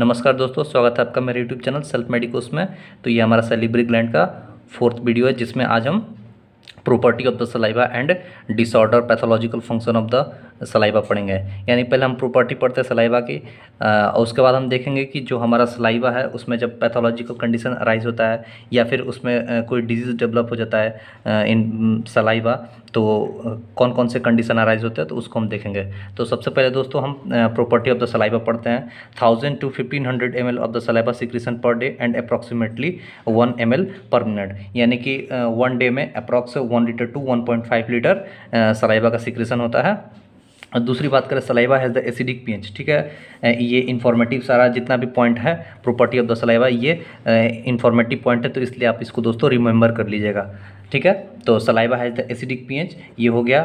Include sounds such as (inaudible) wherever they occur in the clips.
नमस्कार दोस्तों स्वागत है आपका मेरे यूट्यूब चैनल सेल्फ मेडिकोस में तो ये हमारा सेलिब्री ग्लैंड का फोर्थ वीडियो है जिसमें आज हम property of the saliva and disorder pathological function of the saliva पढ़ेंगे यानी पहले हम प्रॉपर्टी पढ़ते हैं सलाइवा की और उसके बाद हम देखेंगे कि जो हमारा सलाइवा है उसमें जब पैथोलॉजिकल कंडीशन अराइज होता है या फिर उसमें कोई डिजीज़ डेवलप हो जाता है इन सलाइवा तो कौन कौन से कंडीशन अराइज होते हैं तो उसको हम देखेंगे तो सबसे पहले दोस्तों हम प्रॉपर्टी ऑफ द सलाइवा पढ़ते हैं thousand to fifteen hundred M of the saliva secretion per day and approximately one M per minute यानी कि वन डे में approx one litre to one point five litre saliva का secretion होता है और दूसरी बात करें saliva has the acidic pH ठीक है ये इन्फॉर्मेटिव सारा जितना भी पॉइंट है प्रॉपर्टी ऑफ द सलाइवा ये इन्फॉर्मेटिव पॉइंट है तो इसलिए आप इसको दोस्तों रिमेंबर कर लीजिएगा ठीक है तो saliva has the acidic pH ये हो गया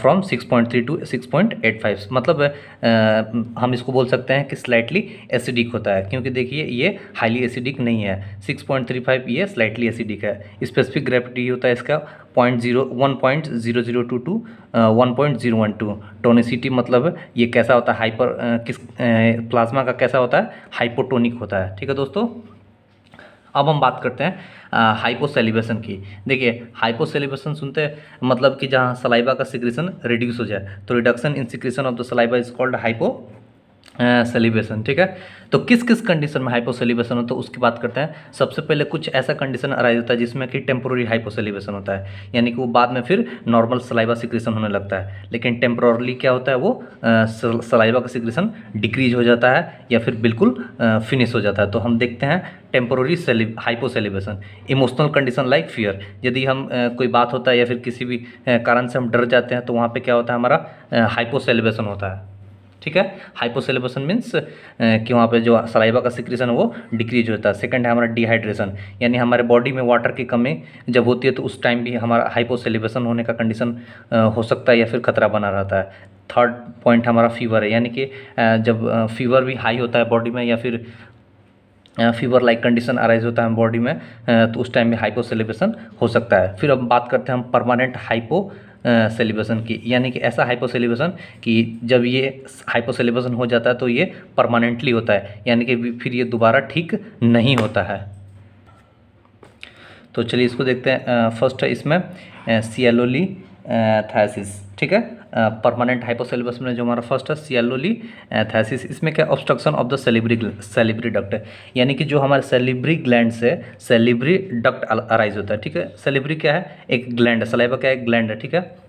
फ्रॉम 6.3 टू 6.85 मतलब uh, हम इसको बोल सकते हैं कि स्लाइटली एसिडिक होता है क्योंकि देखिए ये हाईली एसिडिक नहीं है 6.35 ये स्लाइटली एसिडिक है स्पेसिफिक ग्रेविटी होता है इसका point zero one point zero zero two to one point zero one two tonicity मतलब ये कैसा होता है हाइपर किस प्लाज्मा का कैसा होता है हाइपोटोनिक होता है ठीक है दोस्तों अब हम बात करते हैं हाइपोसेलिब्रेशन की देखिए हाइपोसेलिब्रेशन सुनते मतलब कि जहाँ सलाइबा का सिक्रेशन रिड्यूस हो जाए तो reduction in secretion of the saliva is called hypo salivation ठीक है तो किस किस कंडीशन में हाइपो सेलिब्रेशन होता है उसकी बात करते हैं सबसे पहले कुछ ऐसा कंडीशन अराइज होता है जिसमें कि टेम्पोरी हाइपो सेलिब्रेशन होता है यानी कि वो बाद में फिर नॉर्मल सलाइबा सिक्रेशन होने लगता है लेकिन टेम्पोरली क्या होता है वो सलाइबा का सिक्रेशन डिक्रीज हो जाता है या फिर बिल्कुल फिनिश हो जाता है तो हम देखते हैं temporary hypo salivation emotional condition like fear यदि हम कोई बात होता है या फिर किसी भी कारण से हम डर जाते हैं तो वहाँ पर क्या होता है हमारा हाइपो सेलिब्रेशन होता है ठीक है हाइपोसेलेबेशन मीन्स कि वहाँ पे जो सलाइबा का सिक्रेशन है वो डिक्रीज होता है सेकंड है हमारा डिहाइड्रेशन यानी हमारे बॉडी में वाटर की कमी जब होती है तो उस टाइम भी हमारा हाइपोसेलेबेशन होने का कंडीशन हो सकता है या फिर खतरा बना रहता है थर्ड पॉइंट हमारा फीवर है यानी कि जब फीवर भी हाई होता है बॉडी में या फिर फीवर लाइक कंडीशन अराइज होता है बॉडी में तो उस टाइम में हाइपो हो सकता है फिर अब बात करते हैं हम परमानेंट हाइपो सेलिब्रेशन की यानी कि ऐसा हाइपो सेलिब्रेशन कि जब ये हाइपो सेलिब्रेशन हो जाता है तो ये परमानेंटली होता है यानी कि फिर ये दोबारा ठीक नहीं होता है तो चलिए इसको देखते हैं फर्स्ट है इसमें सियालोली थायसिस ठीक है परमानेंट हाइपोसेलिबस में जो हमारा फर्स्ट है सियालोली थैसिस इसमें क्या obstruction of the salivary salivary duct यानी कि जो हमारे सेलिब्री ग्लैंड से सेलिब्री डक्ट अराइज होता है ठीक है सेलिब्री क्या है एक ग्लैंड सलाइबा क्या है ग्लैंड है ठीक है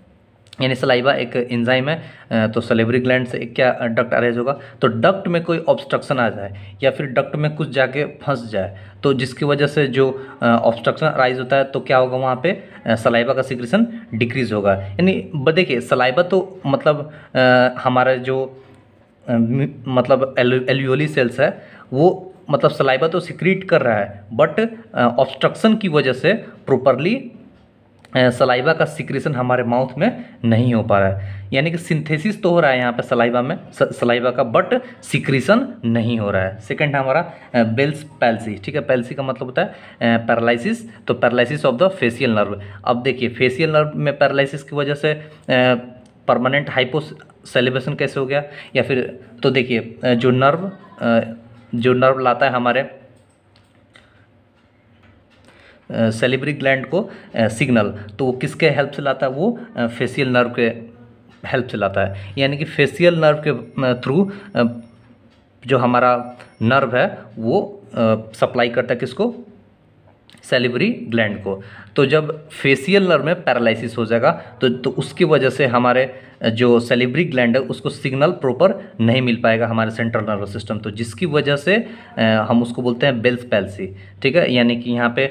यानी सलाइवा एक एंजाइम है तो सलेबरी ग्लैंड से क्या डक्ट अरेज होगा तो डक्ट में कोई ऑब्स्ट्रक्शन आ जाए या फिर डक्ट में कुछ जाके फंस जाए तो जिसकी वजह से जो ऑब्स्ट्रक्शन अराइज होता है तो क्या होगा वहाँ पे सलाइवा का सिक्रेशन डिक्रीज होगा यानी देखिए सलाइवा तो मतलब आ, हमारा जो आ, मतलब एल्यूली सेल्स है वो मतलब सलाइबा तो सिक्रीट कर रहा है बट ऑब्स्ट्रक्शन की वजह से प्रॉपरली सलाइबा का सिक्रेशन हमारे माउथ में नहीं हो पा रहा है यानी कि सिंथेसिस तो हो रहा है यहाँ पे सलाइबा में सलाइबा का बट सिक्रेशन नहीं हो रहा है सेकंड है हमारा बेल्स पैल्सी ठीक है पैल्सी का मतलब होता है पैरालिसिस तो paralysis of the facial nerve अब देखिए फेशियल नर्व में पैरालिसिस की वजह से परमानेंट हाइपो कैसे हो गया या फिर तो देखिए जो नर्व जो नर्व लाता है हमारे सेलिब्री ग्लैंड को सिग्नल तो वो किसके हेल्प से लाता है वो फेसियल नर्व के हेल्प से लाता है यानी कि फेसियल नर्व के थ्रू जो हमारा नर्व है वो सप्लाई करता है किसको सेलिब्री ग्लैंड को तो जब फेसियल नर्व में पैरालिसिस हो जाएगा तो तो उसकी वजह से हमारे जो सेलिब्रिक ग्लैंड है उसको सिग्नल प्रॉपर नहीं मिल पाएगा हमारे सेंट्रल नर्वस सिस्टम तो जिसकी वजह से हम उसको बोलते हैं बेल्स पैल्सी ठीक है यानी कि यहाँ पे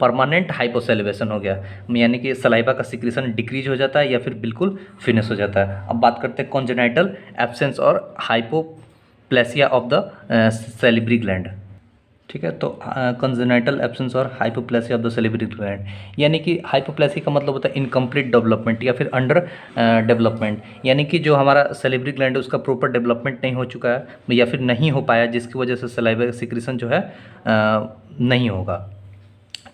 परमानेंट हाइपोसेलिवेशन हो गया यानी कि सलाइबा का सिक्रेशन डिक्रीज हो जाता है या फिर बिल्कुल फिनिश हो जाता है अब बात करते हैं कॉन्जेनाइटल एबसेंस और hypoplasia of the salivary gland ठीक है तो कंजनेटल एब्सेंस और हाइपोप्लेसी ऑफ द सेलिब्रिक ग्लैंड यानी कि हाइपोप्लेसी का मतलब होता है इनकम्प्लीट डेवलपमेंट या फिर अंडर डेवलपमेंट यानी कि जो हमारा सेलिब्रिक ग्लैंड है उसका प्रॉपर डेवलपमेंट नहीं हो चुका है या फिर नहीं हो पाया जिसकी वजह से सेलाइवा सिक्रेशन जो है आ, नहीं होगा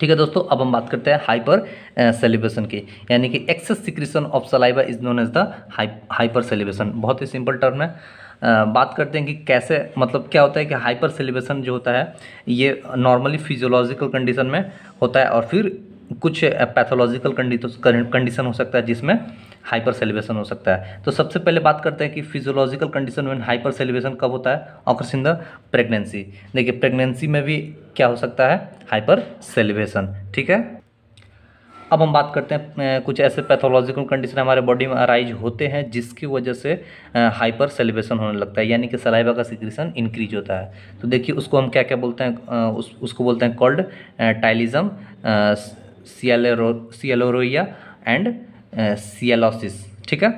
ठीक है दोस्तों अब हम बात करते हैं हाइपर सेलिब्रेशन की यानी कि excess secretion of saliva is known as the hyper salivation बहुत ही सिंपल टर्म है बात करते हैं कि कैसे मतलब क्या होता है कि हाइपर सेलिब्रेशन जो होता है ये नॉर्मली फिजियोलॉजिकल कंडीशन में होता है और फिर कुछ पैथोलॉजिकल कंडीशन हो सकता है जिसमें हाइपर सेलिब्रेशन हो सकता है तो सबसे पहले बात करते हैं कि फिजियोलॉजिकल कंडीशन में हाइपर सेलिब्रेशन कब होता है ऑकर्स इन द प्रेगनेंसी देखिए प्रेगनेंसी में भी क्या हो सकता है हाइपर सेलिब्रेशन ठीक है अब हम बात करते हैं कुछ ऐसे पैथोलॉजिकल कंडीशन हमारे बॉडी में अराइज होते हैं जिसकी वजह से हाइपर सेलिब्रेशन होने लगता है यानी कि सलाइबा का सिक्रेशन इंक्रीज होता है तो देखिए उसको हम क्या क्या बोलते हैं उस, उसको बोलते हैं कॉल्ड टाइलिज्म सियालेरो एंड सियालोसिस ठीक है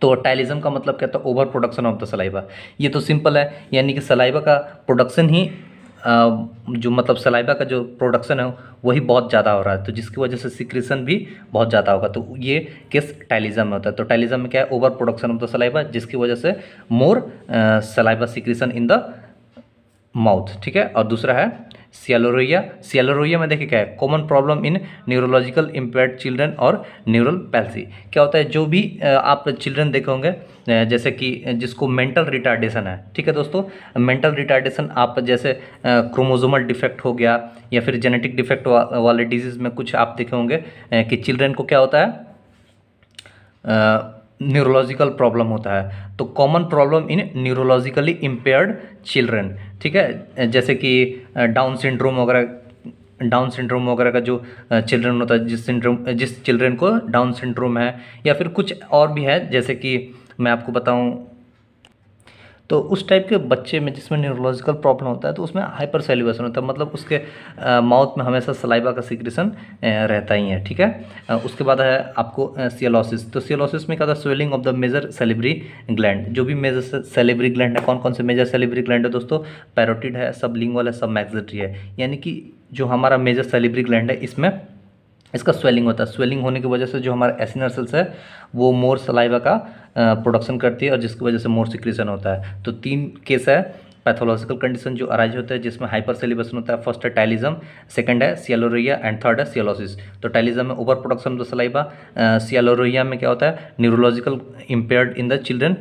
तो टाइलिज्म का मतलब क्या था over production of the saliva ये तो सिंपल है यानी कि सलाइबा का प्रोडक्शन ही जो मतलब सलाइबा का जो प्रोडक्शन है वही बहुत ज़्यादा हो रहा है तो जिसकी वजह से सिक्रेशन भी बहुत ज़्यादा होगा तो ये केस टाइलिज्म में होता है तो टाइलिज्म में क्या है over production of the saliva जिसकी वजह से more saliva secretion in the mouth ठीक है और दूसरा है सियालोरोइया सियालोरोइया में देखिए क्या है common problem in neurological impaired children और न्यूरल पैल्सी क्या होता है जो भी आप चिल्ड्रन देखे होंगे जैसे कि जिसको मेंटल रिटार्डेशन है ठीक है दोस्तों मेंटल रिटार्डेशन आप जैसे क्रोमोजोमल डिफेक्ट हो गया या फिर जेनेटिक डिफेक्ट वा, वाले डिजीज़ में कुछ आप देखे होंगे कि चिल्ड्रेन को क्या होता है न्यूरोलॉजिकल प्रॉब्लम होता है तो common problem in neurologically impaired children ठीक है जैसे कि डाउन सिंड्रोम वगैरह डाउन सिंड्रोम वगैरह का जो चिल्ड्रन होता है जिस सिंड्रोम जिस चिल्ड्रन को डाउन सिंड्रोम है या फिर कुछ और भी है जैसे कि मैं आपको बताऊं तो उस टाइप के बच्चे में जिसमें न्यूरोलॉजिकल प्रॉब्लम होता है तो उसमें हाइपर सेलिवेशन होता है मतलब उसके माउथ में हमेशा सलाइबा का सिक्रेशन रहता ही है ठीक है उसके बाद है आपको सियलोसिस तो सियलोसिस में क्या था swelling of the major salivary gland जो भी मेजर सेलिब्री ग्लैंड है कौन कौन से मेजर सेलिब्री ग्लैंड है दोस्तों पैरोटिड है सब लिंगल है सब मैग्जेटरी है यानी कि जो हमारा मेजर सेलिब्री ग्लैंड है इसमें इसका स्वेलिंग होता है स्वेलिंग होने की वजह से जो हमारा एसिनर सेल्स है वो मोर सलाइवा का प्रोडक्शन करती है और जिसकी वजह से मोर सिक्रीसन होता है तो तीन केस है पैथोलॉजिकल कंडीशन जो अराइज होता है जिसमें हाइपर सेलिब्रेशन होता है फर्स्ट है टाइलिज्म सेकंड है सियालोरिया एंड थर्ड है सियालोसिस तो टाइलिज्म में over production of saliva sialorrhea में क्या होता है neurological impaired in the children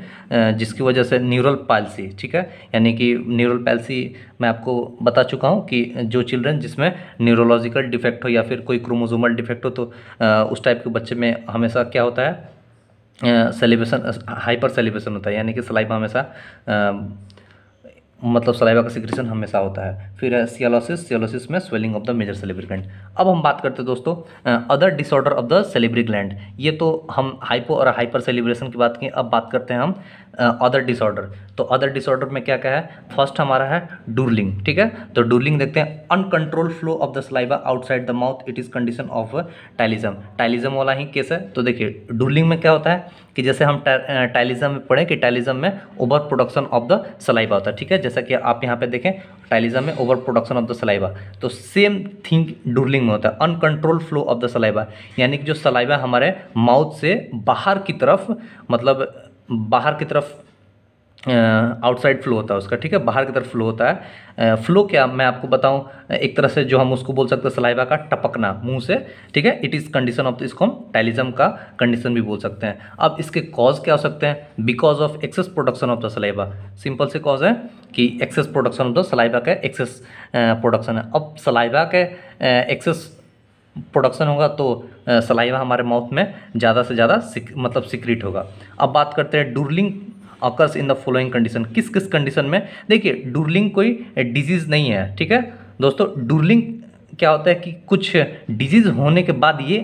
जिसकी वजह से न्यूरल पैल्सी ठीक है यानी कि न्यूरल पैल्सी मैं आपको बता चुका हूँ कि जो चिल्ड्रन जिसमें न्यूरोलॉजिकल डिफेक्ट हो या फिर कोई क्रोमोजोमल डिफेक्ट हो तो उस टाइप के बच्चे में हमेशा क्या होता है सेलिब्रेशन हाइपर सेलिब्रेशन होता है यानी कि सलाइबा हमेशा मतलब सलाइवा का सिक्रेशन हमेशा होता है फिर है सियालोसिस सियालोसिस में swelling of the major salivary gland अब हम बात करते हैं दोस्तों other disorder of the salivary gland ये तो हम हाइपो और हाइपर सेलिब्रेशन की बात की अब बात करते हैं हम अदर डिसऑर्डर तो अदर डिसऑर्डर में क्या क्या है फर्स्ट हमारा है डूरलिंग ठीक है तो डूरलिंग देखते हैं uncontrol flow of the saliva outside the mouth it is condition of ptyalism ptyalism वाला ही केस है तो देखिए डूरलिंग में क्या होता है कि जैसे हम टाइलिज्म में पढ़ें कि टाइलिज्म में over production of the saliva होता है ठीक है जैसा कि आप यहाँ पे देखें टाइलिज्म में over production of the saliva तो सेम थिंग डूरलिंग में होता है uncontrol flow of the saliva यानी कि जो सलाइबा हमारे माउथ से बाहर की तरफ मतलब बाहर की तरफ आउटसाइड फ्लो होता है उसका ठीक है बाहर की तरफ फ्लो होता है फ्लो क्या मैं आपको बताऊं एक तरह से जो हम उसको बोल सकते हैं सलाइवा का टपकना मुंह से ठीक है इट इज़ कंडीशन ऑफ इसको हम टैलिज्म का कंडीशन भी बोल सकते हैं अब इसके कॉज क्या हो सकते हैं because of excess production of the saliva simple से कॉज है कि excess production of the saliva का एक्सेस प्रोडक्शन है अब सलाइवा के एक्सेस प्रोडक्शन होगा तो सलाइवा हमारे माउथ में ज़्यादा से ज़्यादा सिक, मतलब सिक्रिट होगा अब बात करते हैं drooling occurs in the following condition किस किस कंडीशन में देखिए डूरलिंग कोई डिजीज़ नहीं है ठीक है दोस्तों डूरलिंग क्या होता है कि कुछ डिजीज़ होने के बाद ये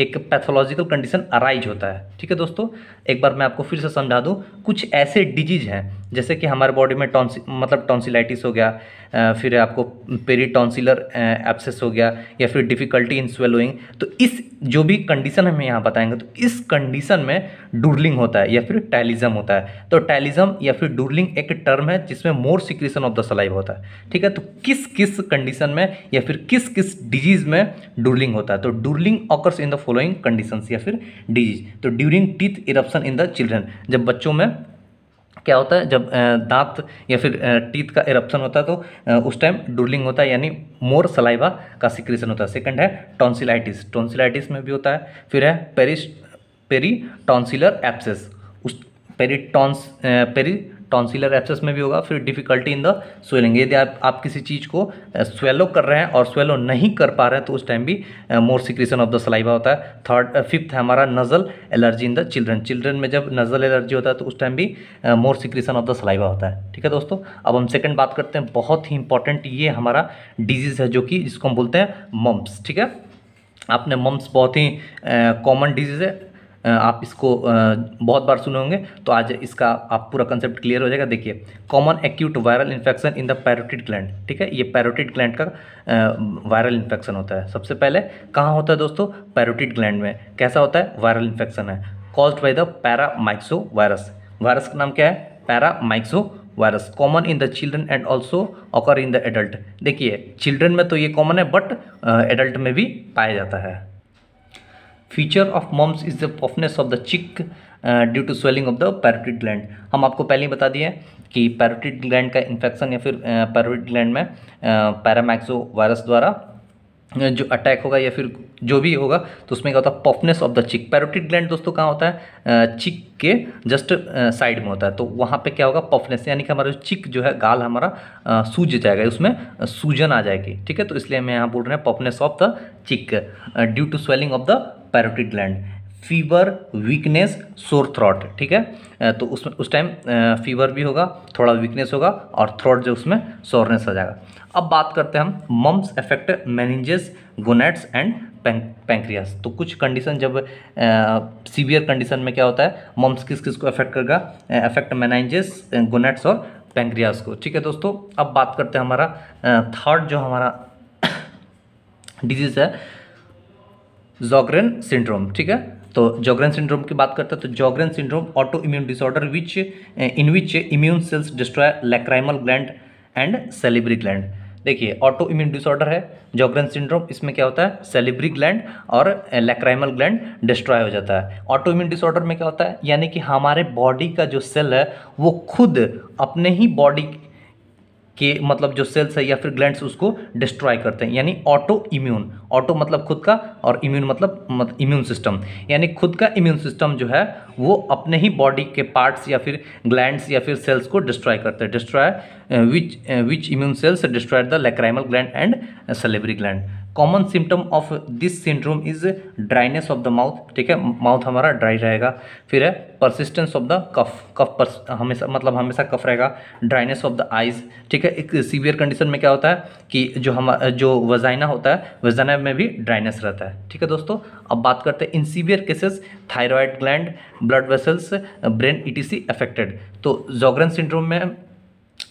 एक पैथोलॉजिकल कंडीशन अराइज होता है ठीक है दोस्तों एक बार मैं आपको फिर से समझा दूँ कुछ ऐसे डिजीज़ हैं जैसे कि हमारे बॉडी में टॉन्सी मतलब टॉन्सिलाइटिस हो गया फिर आपको पेरी टॉन्सिलर एब्सेस हो गया या फिर डिफ़िकल्टी इन स्वेलोइंग तो इस जो भी कंडीशन हमें यहाँ बताएंगे तो इस कंडीशन में डूरलिंग होता है या फिर टैलिज्म होता है तो टैलिज्म या फिर डूरलिंग एक टर्म है जिसमें more secretion of the saliva होता है ठीक है तो किस किस कंडीशन में या फिर किस किस डिजीज़ में डूरलिंग होता है तो drooling occurs in the following condition या फिर डिजीज तो during teeth eruption in the children जब बच्चों में क्या होता है जब दांत या फिर टीथ का इरप्शन होता है तो उस टाइम डूलिंग होता है यानी मोर सलाइवा का सिक्रेशन होता है सेकंड है टॉन्सिलाइटिस टॉन्सिलाइटिस में भी होता है फिर है पेरिस पेरी टॉन्सिलर एप्सेस उस peri tons peritonsillar abscess में भी होगा फिर डिफिकल्टी इन द स्वेलिंग यदि आप, आप किसी चीज़ को स्वेलो कर रहे हैं और स्वेलो नहीं कर पा रहे हैं तो उस टाइम भी more secretion of the saliva होता है थर्ड फिफ्थ है हमारा nasal allergy in the children children में जब नजल एलर्जी होता है तो उस टाइम भी more secretion of the saliva होता है ठीक है दोस्तों अब हम सेकेंड बात करते हैं बहुत ही इंपॉर्टेंट ये हमारा डिजीज़ है जो कि जिसको हम बोलते हैं मम्प्स ठीक है आपने मम्प्स बहुत ही कॉमन डिजीज़ है आप इसको बहुत बार सुने होंगे तो आज इसका आप पूरा कंसेप्ट क्लियर हो जाएगा देखिए common acute viral infection in the parotid gland ठीक है ये पैरोटिड ग्लैंड का वायरल इन्फेक्शन होता है सबसे पहले कहाँ होता है दोस्तों पैरोटिड ग्लैंड में कैसा होता है वायरल इन्फेक्शन है caused by the paramyxovirus virus का नाम क्या है paramyxovirus common in the children and also occur in the adult देखिए चिल्ड्रन में तो ये कॉमन है बट एडल्ट में भी पाया जाता है feature of mumps is the puffiness of the cheek due to swelling of the parotid gland हम आपको पहले ही बता दिए कि पैरोटिड ग्लैंड का इन्फेक्शन या फिर पैरोटिड uh, ग्लैंड में पैरामैक्सो uh, वायरस द्वारा जो अटैक होगा या फिर जो भी होगा तो उसमें क्या होता है puffiness of the cheek parotid gland दोस्तों कहाँ होता है चिक के जस्ट साइड में होता है तो वहाँ पे क्या होगा पफनेस यानी कि हमारा जो चिक जो है गाल हमारा सूज जाएगा उसमें सूजन आ जाएगी ठीक है तो इसलिए हम यहाँ बोल रहे हैं puffiness of the cheek due to swelling of the parotid gland fever weakness sore throat ठीक है तो उसमें उस टाइम फीवर भी होगा थोड़ा वीकनेस होगा और थ्रॉट जो उसमें सोरनेस आ जाएगा अब बात करते हैं हम mumps effect meninges gonads and pancreas तो कुछ कंडीशन जब सीवियर कंडीशन में क्या होता है मम्स किस किस को अफेक्ट करेगा एफेक्ट मैनेजेस गोनेट्स और पैंक्रियास को ठीक है दोस्तों अब बात करते हैं हमारा थर्ड जो हमारा डिजीज़ (coughs) है जॉग्रेन सिंड्रोम ठीक है तो जोग्रेन सिंड्रोम की बात करते हैं तो Sjogren syndrome autoimmune disorder which in which immune cells destroy lacrimal gland and salivary gland देखिए ऑटो इम्यून डिसऑर्डर है जोग्रन सिंड्रोम इसमें क्या होता है सेलिब्री ग्लैंड और लेक्राइमल ग्लैंड डिस्ट्रॉय हो जाता है ऑटो इम्यून डिसऑर्डर में क्या होता है यानी कि हमारे बॉडी का जो सेल है वो खुद अपने ही बॉडी के मतलब जो सेल्स है या फिर ग्लैंड्स उसको डिस्ट्रॉय करते हैं यानी ऑटो इम्यून ऑटो मतलब खुद का और इम्यून मतलब इम्यून सिस्टम यानी खुद का इम्यून सिस्टम जो है वो अपने ही बॉडी के पार्ट्स या फिर ग्लैंड्स या फिर सेल्स को डिस्ट्रॉय करते हैं destroy which which immune cells destroy the lacrimal gland and salivary gland common symptom of this syndrome is dryness of the mouth ठीक है माउथ हमारा ड्राई रहेगा फिर है persistence of the cough cough हमेशा मतलब हमेशा कफ रहेगा ड्राइनेस ऑफ द आइज ठीक है एक सीवियर कंडीशन में क्या होता है कि जो हम जो वजाइना होता है वजाइना में भी ड्राइनेस रहता है ठीक है दोस्तों अब बात करते हैं in severe cases thyroid gland blood vessels brain E C affected तो जोग्रन सिंड्रोम में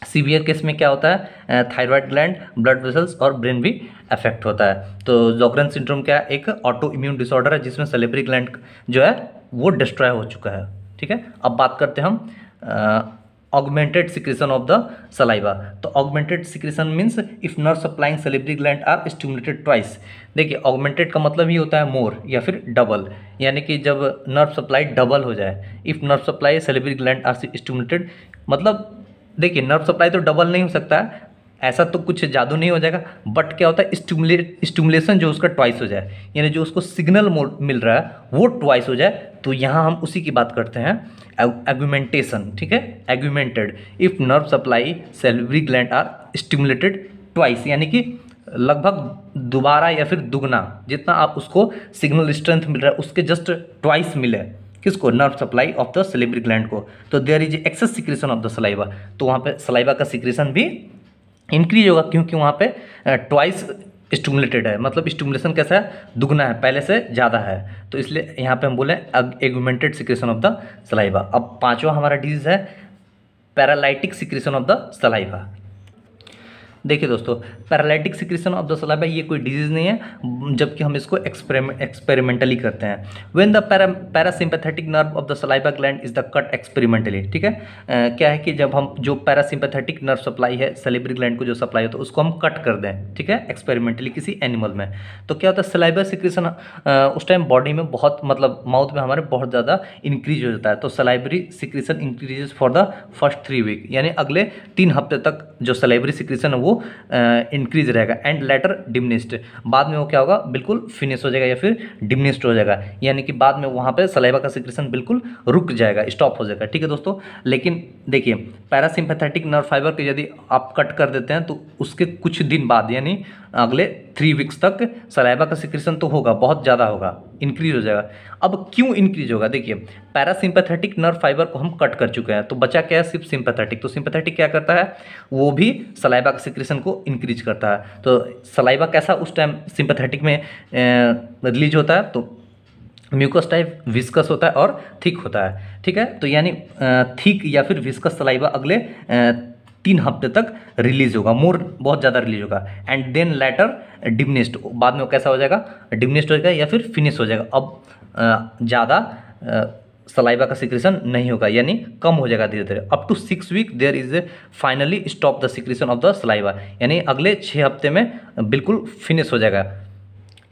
सीवियर केस में क्या होता है थायराइड ग्लैंड ब्लड वेसल्स और ब्रेन भी अफेक्ट होता है तो जोग्रन सिंड्रोम क्या है एक ऑटो इम्यून डिसऑर्डर है जिसमें सेलेब्री ग्लैंड जो है वो डिस्ट्रॉय हो चुका है ठीक है अब बात करते हैं हम augmented secretion of the saliva तो augmented secretion means if nerve supplying salivary gland are stimulated twice देखिए ऑगमेंटेड का मतलब ही होता है मोर या फिर डबल यानी कि जब नर्व सप्लाई डबल हो जाए if nerve supply salivary gland are stimulated मतलब देखिए नर्व सप्लाई तो डबल नहीं हो सकता है ऐसा तो कुछ जादू नहीं हो जाएगा बट क्या होता है स्टिमुलेट स्टूमुलेशन जो उसका ट्वाइस हो जाए यानी जो उसको सिग्नल मिल रहा है वो ट्वाइस हो जाए तो यहाँ हम उसी की बात करते हैं एग्यूमेंटेशन ठीक है augmented if nerve supply salivary gland are stimulated twice यानी कि लगभग दोबारा या फिर दुगना जितना आप उसको सिग्नल स्ट्रेंथ मिल रहा है उसके जस्ट ट्वाइस मिले किसको nerve supply of the salivary gland को तो there is excess secretion of the saliva तो वहाँ पे सलाइवा का सिक्रेशन भी इंक्रीज होगा क्योंकि वहाँ पे ट्वाइस स्टूमुलेटेड है मतलब स्टूमुलेशन कैसा है दुगना है पहले से ज़्यादा है तो इसलिए यहाँ पे हम बोले augmented secretion of the saliva अब पांचवा हमारा डिजीज़ है paralytic secretion of the saliva देखिए दोस्तों paralytic secretion of the saliva ये कोई डिजीज़ नहीं है जबकि हम इसको एक्सपेरिमेंटली करते हैं when the para parasympathetic nerve of the saliva gland is the cut experimentally ठीक है uh, क्या है कि जब हम जो पैरासिम्पैथेटिक नर्व सप्लाई है सेलिब्री ग्लैंड को जो सप्लाई होता है उसको हम कट कर दें ठीक है एक्सपेरिमेंटली किसी एनिमल में तो क्या होता है सलाइबा सिक्रेशन उस टाइम बॉडी में बहुत मतलब माउथ में हमारे बहुत ज़्यादा इंक्रीज हो जाता है तो salivary secretion increases for the first three week यानी अगले तीन हफ्ते तक जो सलाइबरी सिक्रेशन है वो इंक्रीज रहेगा एंड लेटर डिमनिस्ट बाद में वो क्या होगा बिल्कुल फिनिश हो जाएगा या फिर डिमनिस्ट हो जाएगा यानी कि बाद में वहाँ पर सलाइवा का सिक्रेशन बिल्कुल रुक जाएगा स्टॉप हो जाएगा ठीक है दोस्तों लेकिन देखिए पैरासिम्पैथेटिक नर्व फाइबर के यदि आप कट कर देते हैं तो उसके कुछ दिन बाद यानी अगले थ्री वीक्स तक सलाइबा का सिक्रेशन तो होगा बहुत ज़्यादा होगा इंक्रीज हो जाएगा अब क्यों इंक्रीज होगा देखिए पैरासिम्पैथेटिक नर्व फाइबर को हम कट कर चुके हैं तो बचा क्या है सिर्फ सिंपैथेटिक तो सिंपैथेटिक क्या करता है वो भी सलाइबा का सिक्रेशन को इंक्रीज करता है तो सलाइबा कैसा उस टाइम सिंपैथेटिक में रिलीज होता है तो म्यूकस टाइप विस्कस होता है और थिक होता है ठीक है तो यानी थिक या फिर विस्कस सलाइबा अगले तीन हफ्ते तक रिलीज होगा मोर बहुत ज़्यादा रिलीज होगा एंड देन लेटर डिमनिस्ट बाद में वो कैसा हो जाएगा डिमनिस्ट हो जाएगा या फिर फिनिश हो जाएगा अब ज़्यादा सलाइबा का सिक्रेशन नहीं होगा यानी कम हो जाएगा धीरे धीरे up to six week there is a finally stop the secretion of the saliva यानी अगले छः हफ्ते में बिल्कुल फिनिश हो जाएगा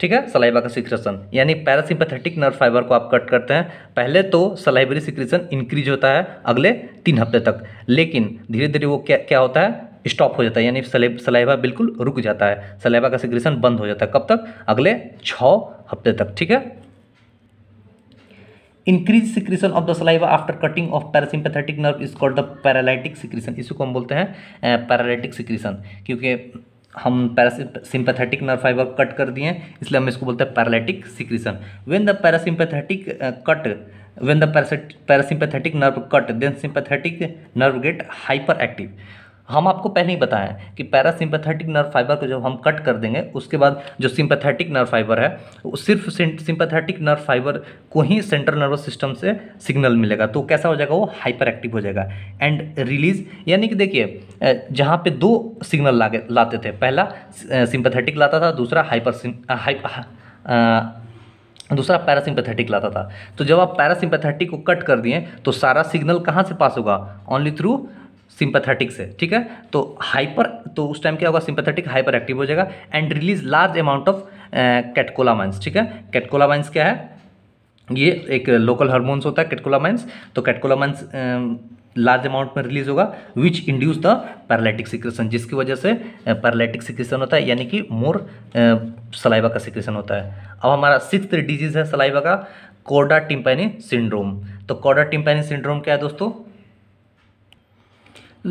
ठीक है सलाइबा का सिक्रेशन यानी पैरासिम्पथेटिक नर्व फाइबर को आप कट करते हैं पहले तो सलाइबरी सिक्रेशन इंक्रीज होता है अगले तीन हफ्ते तक लेकिन धीरे धीरे वो क्या क्या होता है स्टॉप हो जाता है यानी सलाइबा बिल्कुल रुक जाता है सलाइबा का सिक्रेशन बंद हो जाता है कब तक अगले छः हफ्ते तक ठीक है increase secretion of the saliva after cutting off parasympathetic nerve is called the paralytic secretion इसी को हम बोलते हैं पैरालाइटिक सिक्रेशन क्योंकि हम पैरासिम्पैथेटिक नर्व फाइबर कट कर दिए हैं इसलिए हम इसको बोलते हैं paralytic secretion when the parasympathetic cut when the parasympathetic nerve cut then sympathetic nerve get hyperactive हम आपको पहले ही बताएं कि पैरासिम्पथेटिक नर्व फाइबर को जब हम कट कर देंगे उसके बाद जो सिंपैथेटिक नर्व फाइबर है वो सिर्फ सिंपैथेटिक नर्व फाइबर को ही सेंट्रल नर्वस सिस्टम से सिग्नल मिलेगा तो कैसा हो जाएगा वो हाइपर एक्टिव हो जाएगा एंड रिलीज यानी कि देखिए जहाँ पे दो सिग्नल लागे लाते थे पहला सिंपथेटिक लाता था दूसरा हाइपर हाइप दूसरा पैरासिम्पथेटिक लाता था तो जब आप पैरासिम्पथेटिक को कट कर दिए तो सारा सिग्नल कहाँ से पास होगा ओनली थ्रू सिंपथेटिक से ठीक है तो हाइपर तो उस टाइम क्या होगा सिंपथेटिक हाइपर एक्टिव हो जाएगा and release large amount of catecholamines ठीक है कैटकोलामाइंस क्या है ये एक लोकल हार्मोन्स होता है कैटकोलामाइंस तो कैटकोलामाइंस लार्ज अमाउंट में रिलीज होगा which induce the paralytic secretion जिसकी वजह से पैरालिटिक सिक्रेशन होता है यानी कि मोर सलाइवा का सिक्रेशन होता है अब हमारा सिक्स डिजीज है सलाइवा का कोडा टिम्पैनी सिंड्रोम तो कोडा टिम्पैनी सिंड्रोम क्या है दोस्तों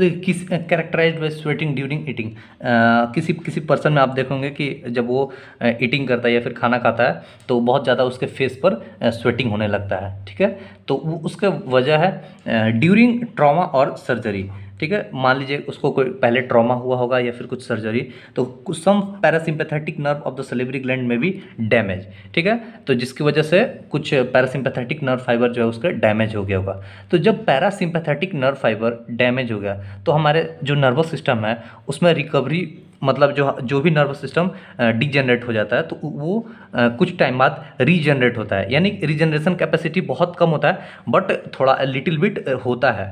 किस characterise by sweating during eating किसी किसी पर्सन में आप देखोगे कि जब वो ईटिंग करता है या फिर खाना खाता है तो बहुत ज़्यादा उसके फेस पर स्वेटिंग होने लगता है ठीक है तो उसका वजह है ड्यूरिंग ट्रॉमा और सर्जरी ठीक है मान लीजिए उसको कोई पहले ट्रॉमा हुआ होगा या फिर कुछ सर्जरी तो कुछ some parasympathetic nerve of the salivary gland में भी डैमेज ठीक है तो जिसकी वजह से कुछ पैरासिम्पैथेटिक नर्व फाइबर जो है उसका डैमेज हो गया होगा तो जब पैरासिम्पैथेटिक नर्व फाइबर डैमेज हो गया तो हमारे जो नर्वस सिस्टम है उसमें रिकवरी मतलब जो जो भी नर्वस सिस्टम डिजेनरेट हो जाता है तो वो कुछ टाइम बाद रीजनरेट होता है यानी रीजनरेशन कैपेसिटी बहुत कम होता है बट थोड़ा लिटिल बिट होता है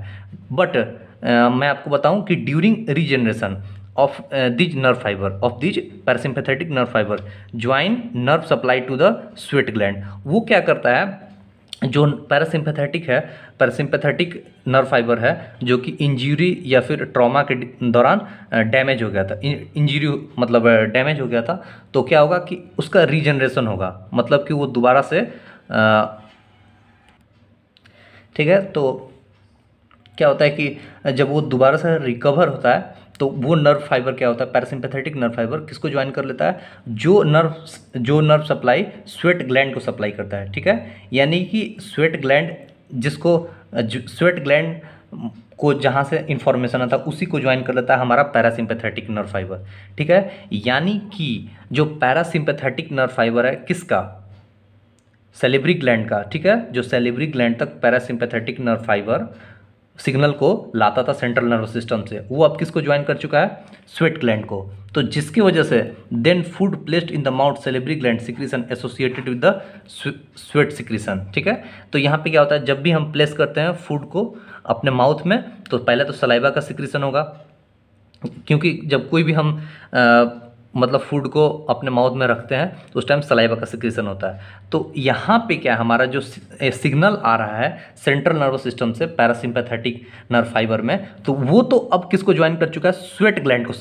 बट मैं आपको बताऊं कि during regeneration of these nerve fibre of these parasympathetic nerve fibre join nerve supply to the sweat gland वो क्या करता है जो पैरासिम्पेथेटिक है पैरासिम्पैथेटिक नर्व फाइबर है जो कि इंजरी या फिर ट्रॉमा के दौरान डैमेज हो गया था इंजरी मतलब डैमेज हो गया था तो क्या होगा कि उसका रीजनरेशन होगा मतलब कि वो दोबारा से ठीक है तो क्या होता है कि जब वो दोबारा से रिकवर होता है तो वो नर्व फाइबर क्या होता है पैरासिम्पैथेटिक नर्व फाइबर किसको ज्वाइन कर लेता है जो नर्व जो नर्व सप्लाई स्वेट ग्लैंड को सप्लाई करता है ठीक है यानी कि स्वेट ग्लैंड जिसको स्वेट ग्लैंड को जहाँ से इन्फॉर्मेशन आता है उसी को ज्वाइन कर लेता है हमारा पैरासिम्पैथेटिक नर्व फाइबर ठीक है यानी कि जो पैरासिम्पैथेटिक नर्व फाइबर है किसका सेलिब्रिक ग्लैंड का ठीक है जो सेलिब्रिक ग्लैंड तक पैरासिम्पैथेटिक नर्व फाइबर सिग्नल को लाता था सेंट्रल नर्वस सिस्टम से वो अब किसको ज्वाइन कर चुका है स्वेट ग्लैंड को तो जिसकी वजह से then food placed in the mouth salivary gland secretion associated with the sweat secretion ठीक है तो यहाँ पे क्या होता है जब भी हम प्लेस करते हैं फूड को अपने माउथ में तो पहले तो सलाइबा का सिक्रीशन होगा क्योंकि जब कोई भी हम आ, मतलब फूड को अपने माउथ में रखते हैं तो उस टाइम सलाइवा का सिक्रीसन होता है तो यहाँ पे क्या हमारा जो सिग्नल आ रहा है सेंट्रल नर्वस सिस्टम से पैरासिम्पैथेटिक नर्व फाइबर में तो वो तो अब किसको ज्वाइन कर चुका है स्वेट ग्लैंड को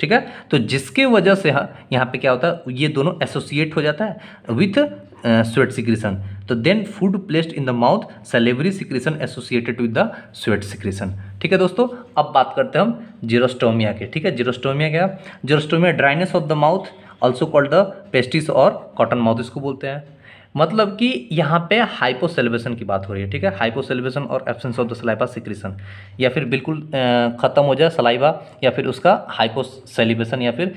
ठीक है तो जिसके वजह से यहाँ पे क्या होता है ये दोनों एसोसिएट हो जाता है विथ स्वेट सिक्रीशन तो then food placed in the mouth salivary secretion associated with the sweat secretion ठीक है दोस्तों अब बात करते हैं हम जीरोस्टोमिया के ठीक है जीरोस्टोमिया क्या xerostomia dryness of the mouth also called the pasties or cotton mouth इसको बोलते हैं मतलब कि यहाँ पे हाइपोसेलिब्रेशन की बात हो रही है ठीक है hyposalivation or absence of the saliva secretion या फिर बिल्कुल uh, ख़त्म हो जाए सलाइबा या फिर उसका हाइपोसेलिब्रेशन या फिर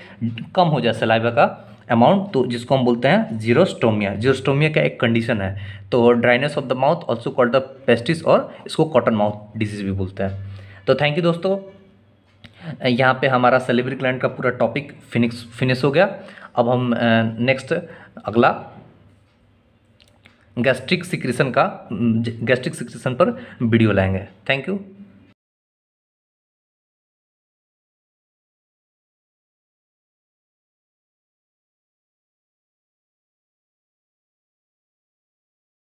कम हो जाए सलाइबा का अमाउंट तो जिसको हम बोलते हैं जीरोस्टोमिया जीरोस्टोमिया का एक कंडीशन है तो dryness of the mouth also called the pasties और इसको कॉटन माउथ डिजीज भी बोलते हैं तो थैंक यू दोस्तों यहाँ पे हमारा सेलिब्रिक क्लाइंट का पूरा टॉपिक फिनिक्स फिनिश हो गया अब हम नेक्स्ट अगला गैस्ट्रिक सिक्रेशन का गैस्ट्रिक सिक्रेशन पर वीडियो लाएंगे थैंक यू